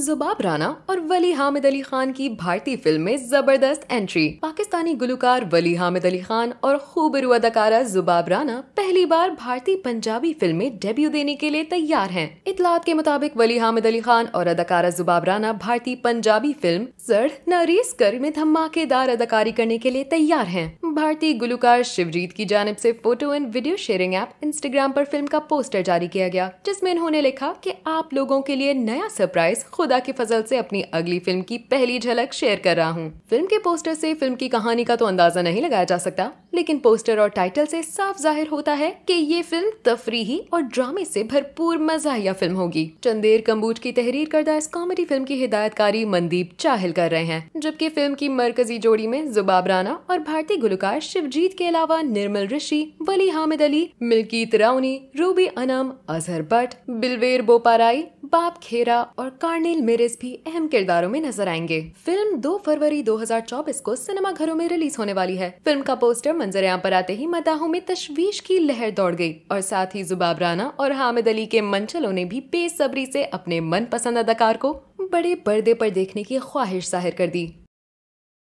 जुबाब राना और वली हामिद अली खान की भारतीय फिल्म में जबरदस्त एंट्री पाकिस्तानी गुलकार वली हामिद अली खान और खूबरू अदाकारा जुबाब राना पहली बार भारतीय पंजाबी फिल्म में डेब्यू देने के लिए तैयार हैं। इतलात के मुताबिक वली हामिद अली खान और अदाकारा जुबाब राना भारतीय पंजाबी फिल्म जड़ नरेस कर में धमाकेदार अदाकारी करने के लिए तैयार है भारतीय गुलकार शिवजीत की जानब ऐसी photo and video sharing app Instagram आरोप फिल्म का पोस्टर जारी किया गया जिसमे इन्होंने लिखा की आप लोगों के लिए नया सरप्राइज खुदा की फजल ऐसी अपनी अगली फिल्म की पहली झलक शेयर कर रहा हूँ फिल्म के पोस्टर ऐसी फिल्म की कहानी कहानी का तो अंदाज़ा नहीं लगाया जा सकता लेकिन पोस्टर और टाइटल से साफ जाहिर होता है कि ये फिल्म तफरीही और ड्रामे से भरपूर मजाया फिल्म होगी चंदेर कम्बूज की तहरीर करदा इस कॉमेडी फिल्म की हिदायतकारी मनदीप चाहल कर रहे हैं जबकि फिल्म की मरकजी जोड़ी में जुबाब राना और भारतीय गुलकार शिवजीत के अलावा निर्मल ऋषि वली हामिद अली मिल्कीत रावनी रूबी अनम अजहर भट्ट बिलवेर बोपाराई बाप खेरा और कार्नेल मेरेस भी अहम किरदारों में नजर आएंगे फिल्म 2 फरवरी 2024 को सिनेमा घरों में रिलीज होने वाली है फिल्म का पोस्टर मंजर यहाँ पर आते ही मदाहों में तशवीश की लहर दौड़ गई और साथ ही जुबाब राना और हामिद अली के मंचलों ने भी बेसब्री से अपने पसंद अदाकार को बड़े पर्दे पर देखने की ख्वाहिश जाहिर कर दी